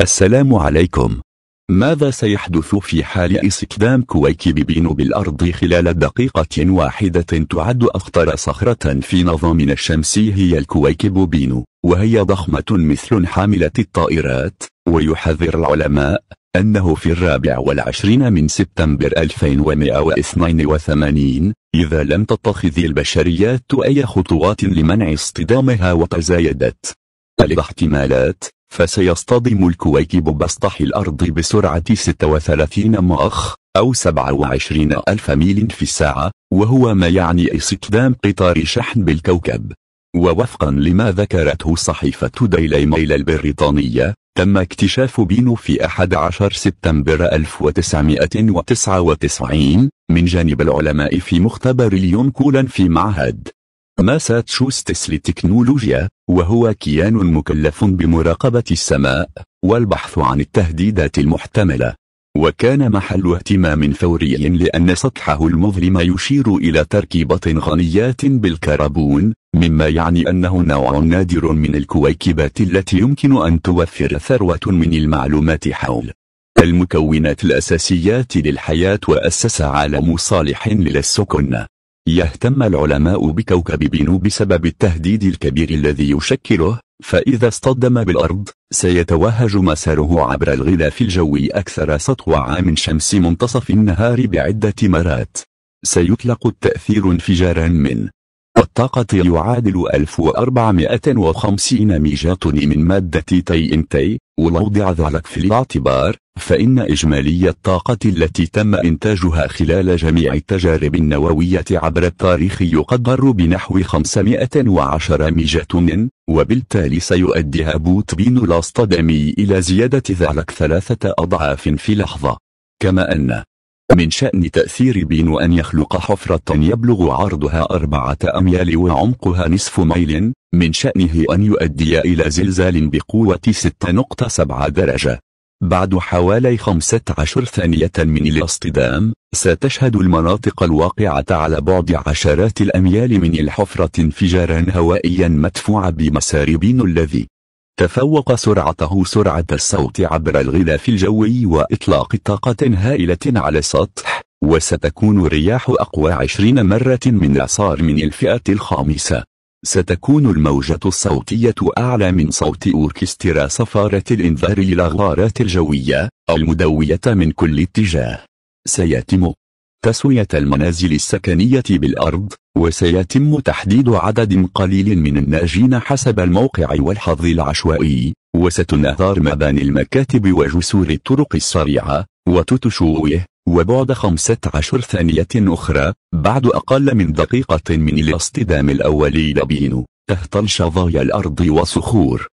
السلام عليكم ماذا سيحدث في حال استخدام كويكب بينو بالأرض خلال دقيقة واحدة تعد أخطر صخرة في نظامنا الشمسي هي الكويكب بينو وهي ضخمة مثل حاملة الطائرات ويحذر العلماء أنه في الرابع والعشرين من سبتمبر 2182 إذا لم تتخذ البشريات أي خطوات لمنع اصطدامها وتزايدت الاحتمالات احتمالات فسيصطدم الكويكب بسطح الأرض بسرعة 36 ماخ أو 27 ألف ميل في الساعة وهو ما يعني استخدام قطار شحن بالكوكب ووفقا لما ذكرته صحيفة ديلي ميل البريطانية تم اكتشاف بينو في 11 سبتمبر 1999 من جانب العلماء في مختبر ليون كولن في معهد ماساتشوستس للتكنولوجيا وهو كيان مكلف بمراقبة السماء والبحث عن التهديدات المحتملة وكان محل اهتمام فوري لأن سطحه المظلم يشير إلى تركيبة غنيات بالكربون مما يعني أنه نوع نادر من الكويكبات التي يمكن أن توفر ثروة من المعلومات حول المكونات الأساسيات للحياة وأسس عالم صالح للسكن يهتم العلماء بكوكب بينو بسبب التهديد الكبير الذي يشكله فإذا اصطدم بالأرض سيتوهج مساره عبر الغلاف الجوي أكثر سطوعا من شمس منتصف النهار بعدة مرات سيطلق التأثير انفجارا من الطاقة يعادل 1450 طن من مادة تي إن تي ولو وضع ذلك في الاعتبار فإن إجمالي الطاقة التي تم إنتاجها خلال جميع التجارب النووية عبر التاريخ يقدر بنحو 510 طن، وبالتالي سيؤدي هابوت بين الاصطدامي إلى زيادة ذلك ثلاثة أضعاف في لحظة كما أن من شأن تأثير بين أن يخلق حفرة يبلغ عرضها أربعة أميال وعمقها نصف ميل من شأنه أن يؤدي إلى زلزال بقوة 6.7 درجة بعد حوالي 15 ثانية من الاصطدام ستشهد المناطق الواقعة على بعد عشرات الأميال من الحفرة انفجارا هوائيا مدفوع بمسار بين الذي تفوق سرعته سرعة الصوت عبر الغلاف الجوي وإطلاق طاقة هائلة على السطح وستكون الرياح أقوى عشرين مرة من إعصار من الفئة الخامسة ستكون الموجة الصوتية أعلى من صوت أوركسترا صفارة الإنذار إلى الجوية المدوية من كل اتجاه سيتم تسوية المنازل السكنية بالأرض وسيتم تحديد عدد قليل من الناجين حسب الموقع والحظ العشوائي وستنهار مباني المكاتب وجسور الطرق السريعة وتتشوه وبعد 15 ثانية أخرى بعد أقل من دقيقة من الاصطدام الأولي لبين تهطل شظايا الأرض وصخور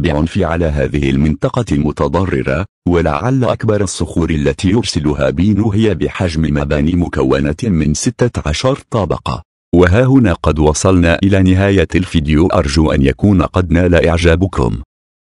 بعنف على هذه المنطقة المتضررة ولعل أكبر الصخور التي يرسلها بينو هي بحجم مباني مكونة من 16 طابقة وها هنا قد وصلنا إلى نهاية الفيديو أرجو أن يكون قد نال إعجابكم